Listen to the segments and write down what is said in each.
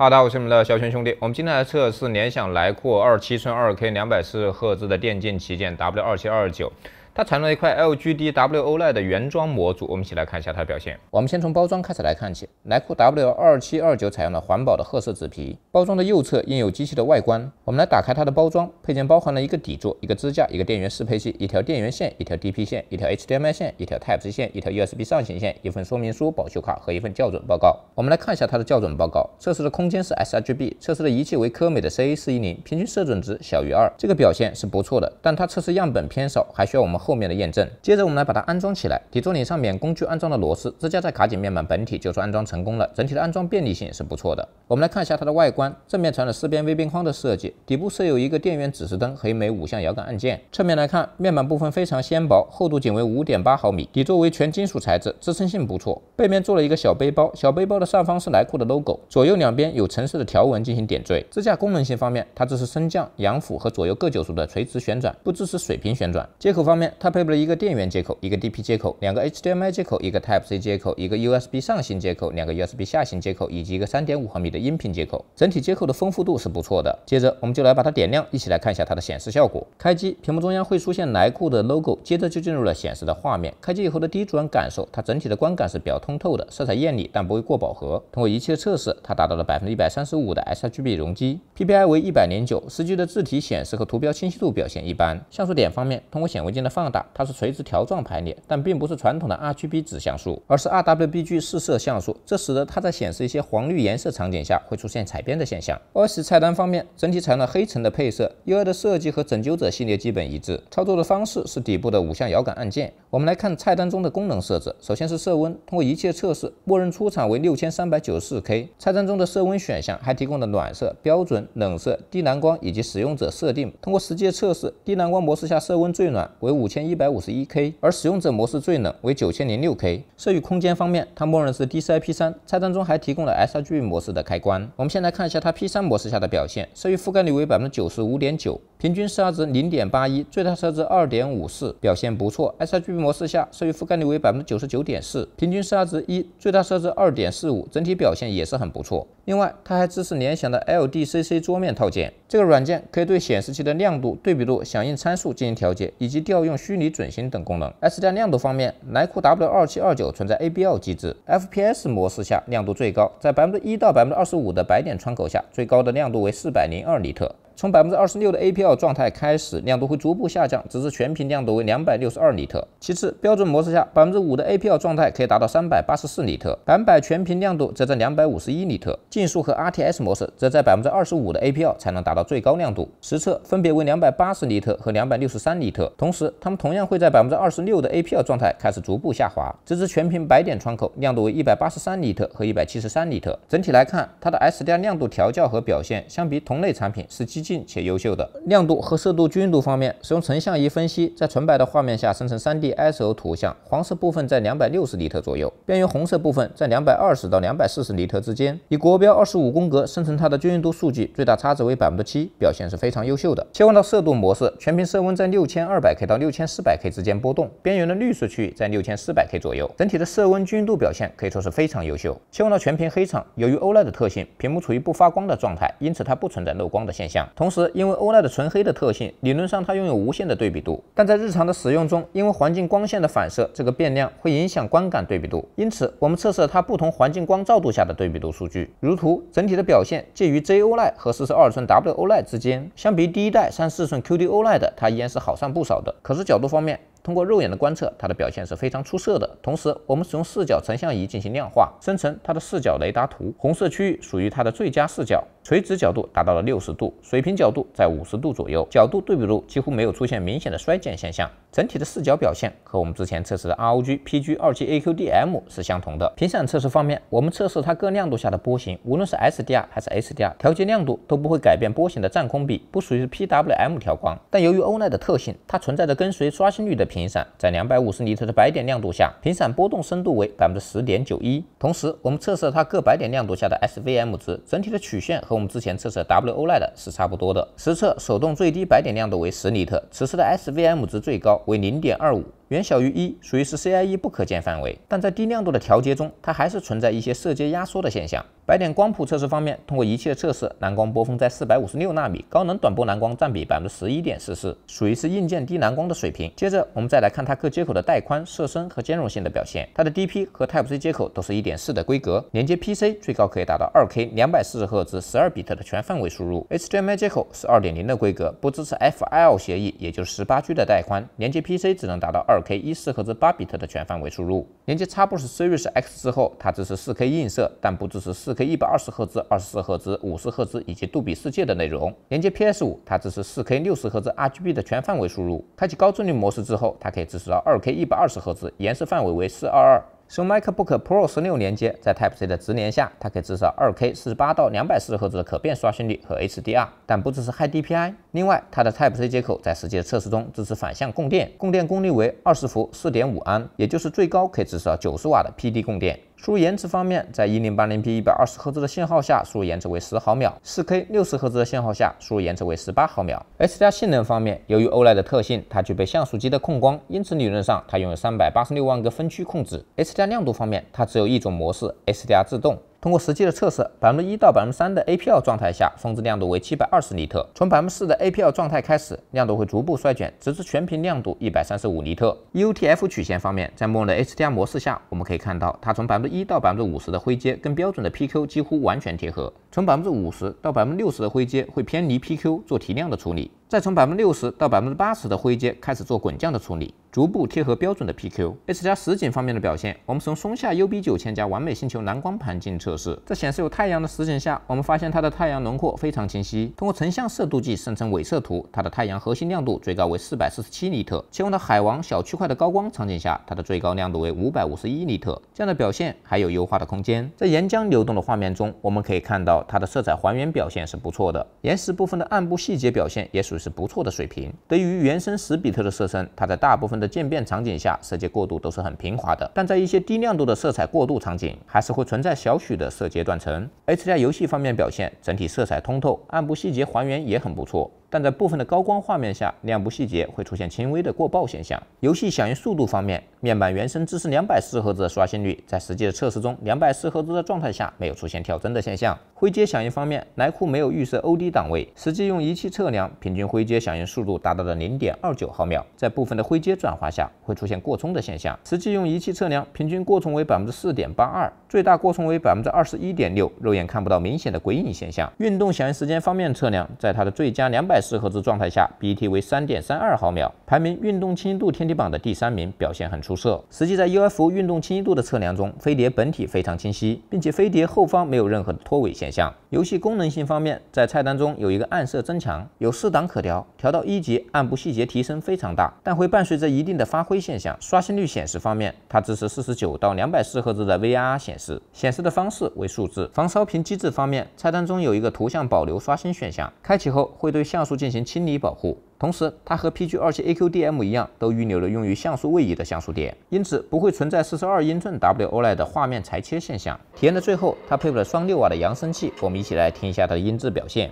大家好，我是你们的小泉兄弟。我们今天来测试联想莱酷二七寸二 K 两百四十赫兹的电竞旗舰 W 二七二九。它采用了一块 LGD W OLED 的原装模组，我们一起来看一下它的表现。我们先从包装开始来看起，莱酷 W 二七二九采用了环保的褐色纸皮，包装的右侧印有机器的外观。我们来打开它的包装，配件包含了一个底座、一个支架、一个电源适配器、一条电源线、一条 DP 线、一条 HDMI 线、一条 Type C 线、一条 USB 上行线、一份说明书、保修卡和一份校准报告。我们来看一下它的校准报告，测试的空间是 s r g B，测试的仪器为科美的 CA 四一零，平均色准值小于二，这个表现是不错的。但它测试样本偏少，还需要我们。后面的验证，接着我们来把它安装起来。底座里上面工具安装的螺丝，支架在卡紧面板本体就算安装成功了。整体的安装便利性是不错的。我们来看一下它的外观，正面采用了四边微边框的设计，底部设有一个电源指示灯和一枚五向摇杆按键。侧面来看，面板部分非常纤薄，厚度仅为五点八毫米。底座为全金属材质，支撑性不错。背面做了一个小背包，小背包的上方是莱库的 logo，左右两边有橙色的条纹进行点缀。支架功能性方面，它支持升降、仰俯和左右各九十度的垂直旋转，不支持水平旋转。接口方面。它配备了一个电源接口、一个 DP 接口、两个 HDMI 接口、一个 Type-C 接口、一个 USB 上行接口、两个 USB 下行接口以及一个三点五毫米的音频接口。整体接口的丰富度是不错的。接着，我们就来把它点亮，一起来看一下它的显示效果。开机，屏幕中央会出现莱酷的 logo，接着就进入了显示的画面。开机以后的第一主观感受，它整体的观感是比较通透的，色彩艳丽但不会过饱和。通过仪器的测试，它达到了百分之一百三十五的 sRGB 容积，PPI 为一百零九，实际的字体显示和图标清晰度表现一般。像素点方面，通过显微镜的放放大，它是垂直条状排列，但并不是传统的 R G B 指像素，而是 R W B G 四色像素，这使得它在显示一些黄绿颜色场景下会出现彩边的现象。OS 菜单方面，整体采用了黑橙的配色，UI 的设计和拯救者系列基本一致，操作的方式是底部的五向摇杆按键。我们来看菜单中的功能设置，首先是色温，通过一切测试，默认出厂为六千三百九十四 K。菜单中的色温选项还提供了暖色、标准、冷色、低蓝光以及使用者设定。通过实际测试，低蓝光模式下色温最暖为五千一百五十一 K，而使用者模式最冷为九千零六 K。色域空间方面，它默认是 DCI P3，菜单中还提供了 sRGB 模式的开关。我们先来看一下它 P3 模式下的表现，色域覆盖率为百分之九十五点九，平均色差值零点八一，最大色差值二点五四，表现不错。sRGB 模式下，色域覆盖率为百分之九十九点四，平均色差值一，最大色差值二点四五，整体表现也是很不错。另外，它还支持联想的 LDCC 桌面套件，这个软件可以对显示器的亮度、对比度、响应参数进行调节，以及调用虚拟准星等功能。S 加亮度方面，莱酷 W 二七二九存在 ABL 机制，FPS 模式下亮度最高，在百分之一到百分之二十五的白点窗口下，最高的亮度为四百零二尼特。从百分之二十六的 APL 状态开始，亮度会逐步下降，直至全屏亮度为两百六十二尼特。其次，标准模式下百分之五的 APL 状态可以达到三百八十四尼特，板载全屏亮度则在两百五十一尼特。竞速和 RTS 模式则在百分之二十五的 APL 才能达到最高亮度，实测分别为两百八十尼特和两百六十三尼特。同时，它们同样会在百分之二十六的 APL 状态开始逐步下滑，直至全屏白点窗口亮度为一百八十三尼特和一百七十三尼特。整体来看，它的 s d r 亮度调教和表现相比同类产品是基。且优秀的亮度和色度均匀度方面，使用成像仪分析，在纯白的画面下生成 3D ISO 图像，黄色部分在两百六十尼特左右，边缘红色部分在两百二十到两百四十尼特之间。以国标二十五宫格生成它的均匀度数据，最大差值为百分之七，表现是非常优秀的。切换到色度模式，全屏色温在六千二百 K 到六千四百 K 之间波动，边缘的绿色区域在六千四百 K 左右，整体的色温均匀度表现可以说是非常优秀。切换到全屏黑场，由于欧莱的特性，屏幕处于不发光的状态，因此它不存在漏光的现象。同时，因为欧奈的纯黑的特性，理论上它拥有无限的对比度，但在日常的使用中，因为环境光线的反射，这个变量会影响观感对比度。因此，我们测试了它不同环境光照度下的对比度数据，如图，整体的表现介于 J o 欧奈和四十二寸 W 欧奈之间。相比第一代三四寸 QD o l e 的，它依然是好上不少的。可视角度方面，通过肉眼的观测，它的表现是非常出色的。同时，我们使用视角成像仪进行量化，生成它的视角雷达图，红色区域属于它的最佳视角。垂直角度达到了六十度，水平角度在五十度左右，角度对比度几乎没有出现明显的衰减现象。整体的视角表现和我们之前测试的 ROG PG 二 G AQDM 是相同的。频闪测试方面，我们测试它各亮度下的波形，无论是 s d r 还是 HDR，调节亮度都不会改变波形的占空比，不属于 PWM 调光。但由于欧奈的特性，它存在着跟随刷新率的频闪，在两百五十尼特的白点亮度下，频闪波动深度为百分之十点九一。同时，我们测试它各白点亮度下的 S V M 值，整体的曲线和。我们之前测试 WOLED 是差不多的，实测手动最低白点亮度为十尼特，此时的 S V M 值最高为零点二五。远小于一，属于是 CIE 不可见范围，但在低亮度的调节中，它还是存在一些色阶压缩的现象。白点光谱测试方面，通过仪器的测试，蓝光波峰在四百五十六纳米，高能短波蓝光占比百分之十一点四四，属于是硬件低蓝光的水平。接着，我们再来看它各接口的带宽、色深和兼容性的表现。它的 DP 和 Type-C 接口都是一点四的规格，连接 PC 最高可以达到二 K 两百四十赫兹十二比特的全范围输入。HDMI 接口是二点零的规格，不支持 FL 协议，也就是十八 G 的带宽，连接 PC 只能达到二。4K 14赫兹8比特的全范围输入，连接 Xbox Series X 之后，它支持 4K 映射，但不支持 4K 一百二十赫兹、二十四赫兹、五十赫兹以及杜比世界的内容。连接 PS5，它支持 4K 六十赫兹 RGB 的全范围输入，开启高帧率模式之后，它可以支持到 2K 一百二十赫兹，延时范围为422。使用 MacBook Pro 十六连接，在 Type C 的直连下，它可以支持 2K 48到240兹的可变刷新率和 HDR，但不支持 High DPI。另外，它的 Type C 接口在实际的测试中支持反向供电，供电功率为20伏4.5安，也就是最高可以支持90瓦的 PD 供电。输入延迟方面，在一零八零 P 一百二十赫兹的信号下，输入延迟为十毫秒；四 K 六十赫兹的信号下，输入延迟为十八毫秒。HDR 性能方面，由于欧莱的特性，它具备像素级的控光，因此理论上它拥有三百八十六万个分区控制。HDR 亮度方面，它只有一种模式，HDR 自动。通过实际的测试，百分之一到百分之三的 APL 状态下，峰值亮度为七百二十尼特。从百分之四的 APL 状态开始，亮度会逐步衰减，直至全屏亮度一百三十五尼特。UTF 曲线方面，在默认的 HDR 模式下，我们可以看到，它从百分之一到百分之五十的灰阶跟标准的 PQ 几乎完全贴合。从百分之五十到百分之六十的灰阶会偏离 PQ 做提亮的处理，再从百分之六十到百分之八十的灰阶开始做滚降的处理。逐步贴合标准的 PQ。H 加实景方面的表现，我们从松下 UB 九千加完美星球蓝光盘进测试。在显示有太阳的实景下，我们发现它的太阳轮廓非常清晰。通过成像色度计生成伪色图，它的太阳核心亮度最高为四百四十七尼特。切换到海王小区块的高光场景下，它的最高亮度为五百五十一尼特。这样的表现还有优化的空间。在岩浆流动的画面中，我们可以看到它的色彩还原表现是不错的。岩石部分的暗部细节表现也属于是不错的水平。对于原生十比特的色深，它在大部分的渐变场景下，色阶过渡都是很平滑的，但在一些低亮度的色彩过渡场景，还是会存在小许的色阶断层。H 在游戏方面表现整体色彩通透，暗部细节还原也很不错。但在部分的高光画面下，亮部细节会出现轻微的过曝现象。游戏响应速度方面，面板原生支持两百四赫兹的刷新率，在实际的测试中，两百四赫兹的状态下没有出现跳帧的现象。灰阶响应方面，莱库没有预设 O.D. 档位，实际用仪器测量，平均灰阶响应速度达到了零点二九毫秒，在部分的灰阶转化下会出现过冲的现象，实际用仪器测量，平均过冲为百分之四点八二。最大过冲为百分之二十一点六，肉眼看不到明显的鬼影现象。运动响应时间方面，测量在它的最佳两百四赫兹状态下，B T 为三点三二毫秒，排名运动清晰度天梯榜的第三名，表现很出色。实际在 U F O 运动清晰度的测量中，飞碟本体非常清晰，并且飞碟后方没有任何的脱尾现象。游戏功能性方面，在菜单中有一个暗色增强，有四档可调，调到一级，暗部细节提升非常大，但会伴随着一定的发灰现象。刷新率显示方面，它支持四十九到两百四赫兹的 V R 显示。显示的方式为数字防烧屏机制方面，菜单中有一个图像保留刷新选项，开启后会对像素进行清理保护，同时它和 PG 二七 AQDM 一样，都预留了用于像素位移的像素点，因此不会存在四十二英寸 WOLED 的画面裁切现象。体验的最后，它配备了双六瓦的扬声器，我们一起来听一下它的音质表现。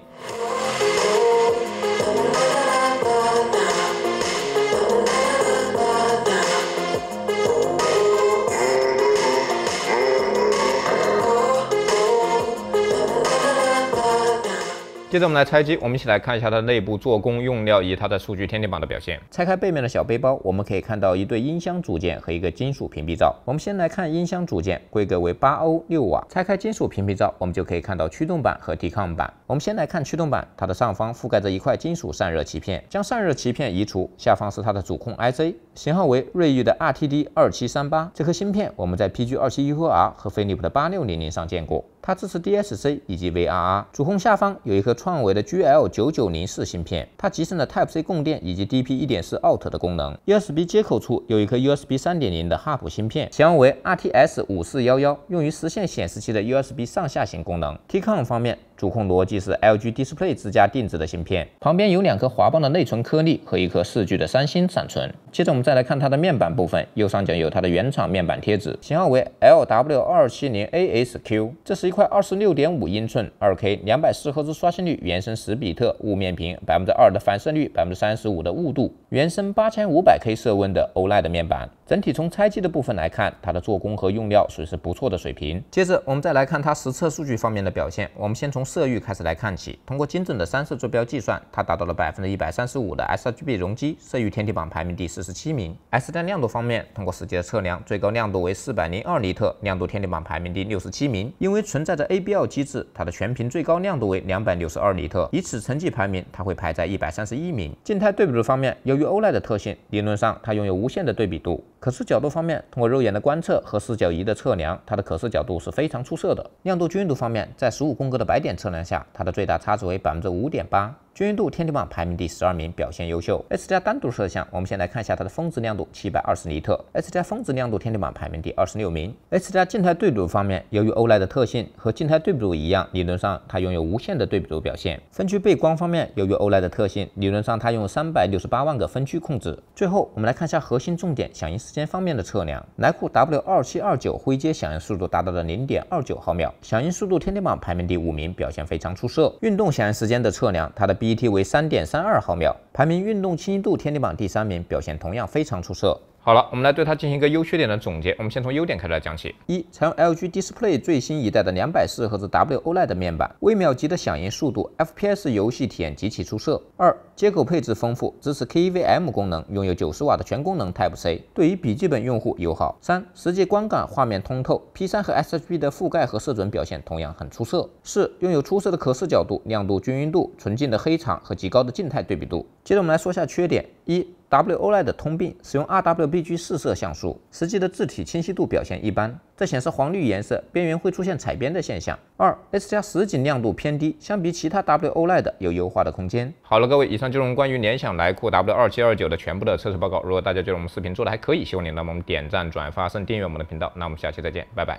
接着我们来拆机，我们一起来看一下它的内部做工用料以及它的数据天地榜的表现。拆开背面的小背包，我们可以看到一对音箱组件和一个金属屏蔽罩。我们先来看音箱组件，规格为八欧六瓦。拆开金属屏蔽罩，我们就可以看到驱动板和抵抗板。我们先来看驱动板，它的上方覆盖着一块金属散热鳍片，将散热鳍片移除，下方是它的主控 i c 型号为瑞昱的 RTD 二七三八。这颗芯片我们在 PG 二七 u 和 R 和飞利浦的八六零零上见过。它支持 DSC 以及 VRR。主控下方有一颗创维的 GL 九九零4芯片，它集成了 Type C 供电以及 DP 一点四 Out 的功能。USB 接口处有一颗 USB 三点零的 Hub 芯片，型号为 RTS 五四幺幺，用于实现显示器的 USB 上下行功能。Tcon 方面。主控逻辑是 LG Display 自家定制的芯片，旁边有两颗华邦的内存颗粒和一颗四 G 的三星闪存。接着我们再来看它的面板部分，右上角有它的原厂面板贴纸，型号为 LW 二七零 ASQ，这是一块二十六点五英寸 2K 两百四赫兹刷新率，原生10比特雾面屏，百分之二的反射率，百分之三十五的雾度，原生八千五百 K 色温的 OLED 面板。整体从拆机的部分来看，它的做工和用料属于是不错的水平。接着我们再来看它实测数据方面的表现。我们先从色域开始来看起。通过精准的三色坐标计算，它达到了百分之一百三十五的 sRGB 容积，色域天地榜排名第四十七名。s 值亮度方面，通过实际的测量，最高亮度为四百零二尼特，亮度天地榜排名第六十七名。因为存在着 ABL 机制，它的全屏最高亮度为两百六十二尼特，以此成绩排名，它会排在一百三十一名。静态对比度方面，由于 OLED 的特性，理论上它拥有无限的对比度。可视角度方面，通过肉眼的观测和视角仪的测量，它的可视角度是非常出色的。亮度均匀度方面，在十五宫格的白点测量下，它的最大差值为百分之五点八。均匀度天地板排名第十二名，表现优秀。S 加单独摄像，我们先来看一下它的峰值亮度，七百二十尼特。S 加峰值亮度天地板排名第二十六名。S 加静态对比度方面，由于欧莱的特性和静态对比度一样，理论上它拥有无限的对比度表现。分区背光方面，由于欧莱的特性，理论上它用三百六十八万个分区控制。最后，我们来看一下核心重点响应时间方面的测量。莱库 W 二七二九灰阶响应速度达到了零点二九毫秒，响应速度天地板排名第五名，表现非常出色。运动响应时间的测量，它的 B。ET 为三点三二毫秒，排名运动清晰度天地榜第三名，表现同样非常出色。好了，我们来对它进行一个优缺点的总结。我们先从优点开始来讲起：一、采用 LG Display 最新一代的两百四赫兹 WOLED 面板，微秒级的响应速度，FPS 游戏体验极其出色；二、接口配置丰富，支持 KVM 功能，拥有九十瓦的全功能 Type C，对于笔记本用户友好；三、实际观感画面通透，P3 和 s h p 的覆盖和色准表现同样很出色；四、拥有出色的可视角度、亮度均匀度、纯净的黑场和极高的静态对比度。接着我们来说下缺点：一、W OLED 的通病，使用 RWBG 四色像素，实际的字体清晰度表现一般，这显示黄绿颜色边缘会出现彩边的现象。二，S 加实景亮度偏低，相比其他 W OLED 有优化的空间。好了，各位，以上就是我们关于联想莱酷 W 二七二九的全部的测试报告。如果大家觉得我们视频做的还可以，希望你能帮我们点赞、转发、至订阅我们的频道。那我们下期再见，拜拜。